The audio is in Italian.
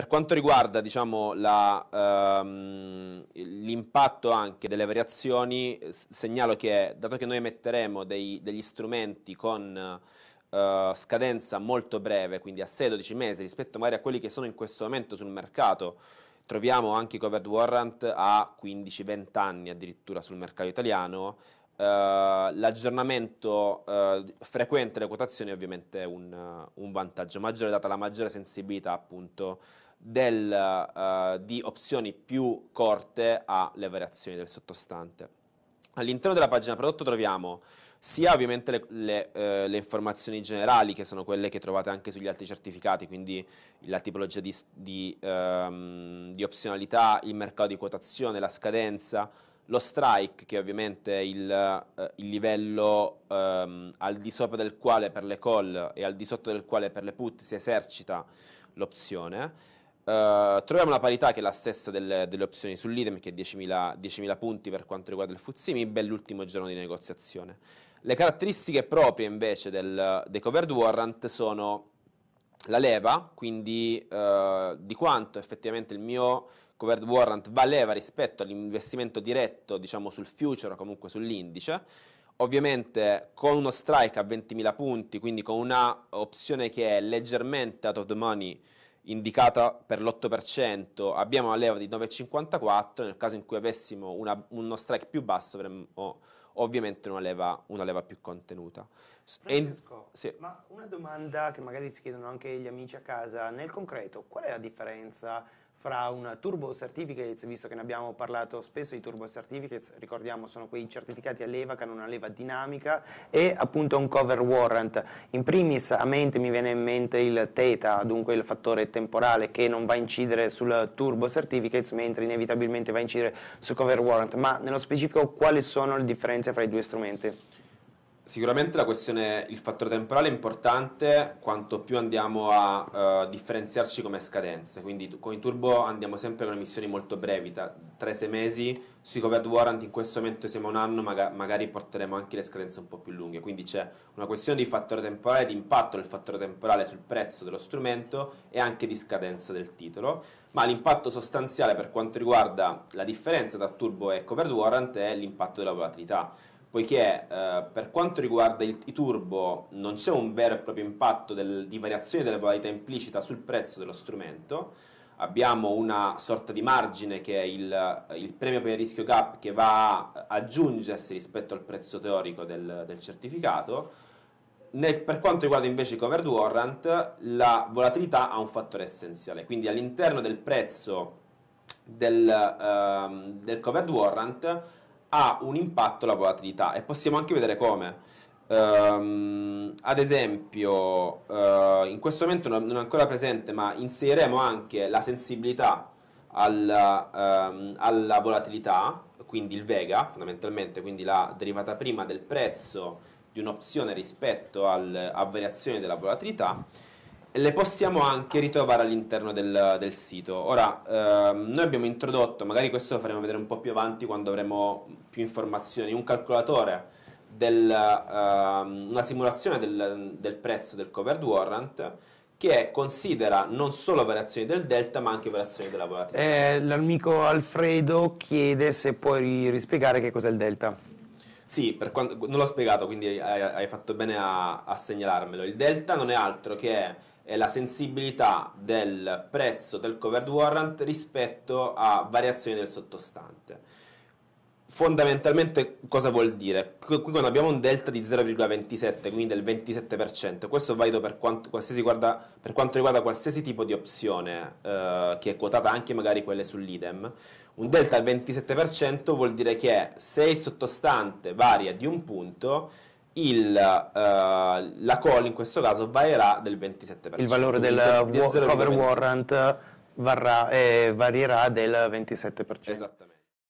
Per quanto riguarda diciamo, la, ehm, l'impatto anche delle variazioni, segnalo che dato che noi emetteremo dei, degli strumenti con eh, scadenza molto breve, quindi a 6-12 mesi rispetto magari a quelli che sono in questo momento sul mercato, troviamo anche i covered warrant a 15-20 anni addirittura sul mercato italiano, eh, l'aggiornamento eh, frequente delle quotazioni è ovviamente un, un vantaggio maggiore data la maggiore sensibilità appunto del, uh, di opzioni più corte alle variazioni del sottostante. All'interno della pagina prodotto troviamo sia ovviamente le, le, eh, le, informazioni generali che sono quelle che trovate anche sugli altri certificati, quindi la tipologia di, di, ehm, di opzionalità, il mercato di quotazione, la scadenza, lo strike che è ovviamente è il, eh, il, livello ehm, al di sopra del quale per le call e al di sotto del quale per le put si esercita l'opzione eh, troviamo la parità che è la stessa del, delle opzioni sull'idem, che è 10.000, 10.000 punti per quanto riguarda il Fuzimib e l'ultimo giorno di negoziazione. Le caratteristiche proprie invece del, dei covered warrant sono la leva, quindi uh, di quanto effettivamente il mio covered warrant va leva rispetto all'investimento diretto diciamo, sul future o comunque sull'indice, ovviamente con uno strike a 20.000 punti, quindi con una opzione che è leggermente out of the money indicata per l'8%, abbiamo una leva di 9,54, nel caso in cui avessimo una, uno strike più basso avremmo ovviamente una leva, una leva più contenuta. Francesco, e, sì. ma una domanda che magari si chiedono anche gli amici a casa, nel concreto qual è la differenza fra un turbo certificates, visto che ne abbiamo parlato spesso di turbo certificates, ricordiamo sono quei certificati a leva che hanno una leva dinamica e appunto un cover warrant. In primis a mente mi viene in mente il theta, dunque il fattore temporale che non va a incidere sul turbo certificates, mentre inevitabilmente va a incidere su cover warrant, ma nello specifico quali sono le differenze fra i due strumenti? Sicuramente la questione, il fattore temporale è importante quanto più andiamo a uh, differenziarci come scadenze, quindi con i turbo andiamo sempre con missioni molto brevi, 3-6 mesi, sui covered warrant in questo momento siamo un anno, maga- magari porteremo anche le scadenze un po' più lunghe, quindi c'è una questione di fattore temporale, di impatto del fattore temporale sul prezzo dello strumento e anche di scadenza del titolo, ma l'impatto sostanziale per quanto riguarda la differenza tra turbo e covered warrant è l'impatto della volatilità poiché eh, per quanto riguarda il, i turbo non c'è un vero e proprio impatto del, di variazione della volatilità implicita sul prezzo dello strumento, abbiamo una sorta di margine che è il, il premio per il rischio gap che va a aggiungersi rispetto al prezzo teorico del, del certificato. Nel, per quanto riguarda invece i covered warrant, la volatilità ha un fattore essenziale, quindi all'interno del prezzo del, ehm, del covered warrant ha un impatto la volatilità e possiamo anche vedere come. Um, ad esempio, uh, in questo momento non, è ancora presente, ma inseriremo anche la sensibilità alla, um, ehm, alla volatilità, quindi il Vega fondamentalmente, quindi la derivata prima del prezzo di un'opzione rispetto al, a variazioni della volatilità le possiamo anche ritrovare all'interno del, del sito. Ora, ehm, noi abbiamo introdotto, magari questo lo faremo vedere un po' più avanti quando avremo più informazioni, un calcolatore, del, ehm, una simulazione del, del, prezzo del covered warrant che considera non solo variazioni del delta ma anche variazioni della volatilità. Eh, l'amico Alfredo chiede se puoi rispiegare che cos'è il delta. Sì, quanto, non l'ho spiegato, quindi hai, hai fatto bene a, a segnalarmelo. Il delta non è altro che è la sensibilità del prezzo del covered warrant rispetto a variazioni del sottostante. Fondamentalmente cosa vuol dire? Qui quando abbiamo un delta di 0,27, quindi del 27%, questo è valido per quanto, guarda, per quanto riguarda qualsiasi tipo di opzione eh, che è quotata anche magari quelle sull'idem, un delta del 27% vuol dire che se il sottostante varia di un punto, il, uh, la call in questo caso varierà del 27%. Il valore del cover warrant varrà, eh, varierà del 27%. Esattamente.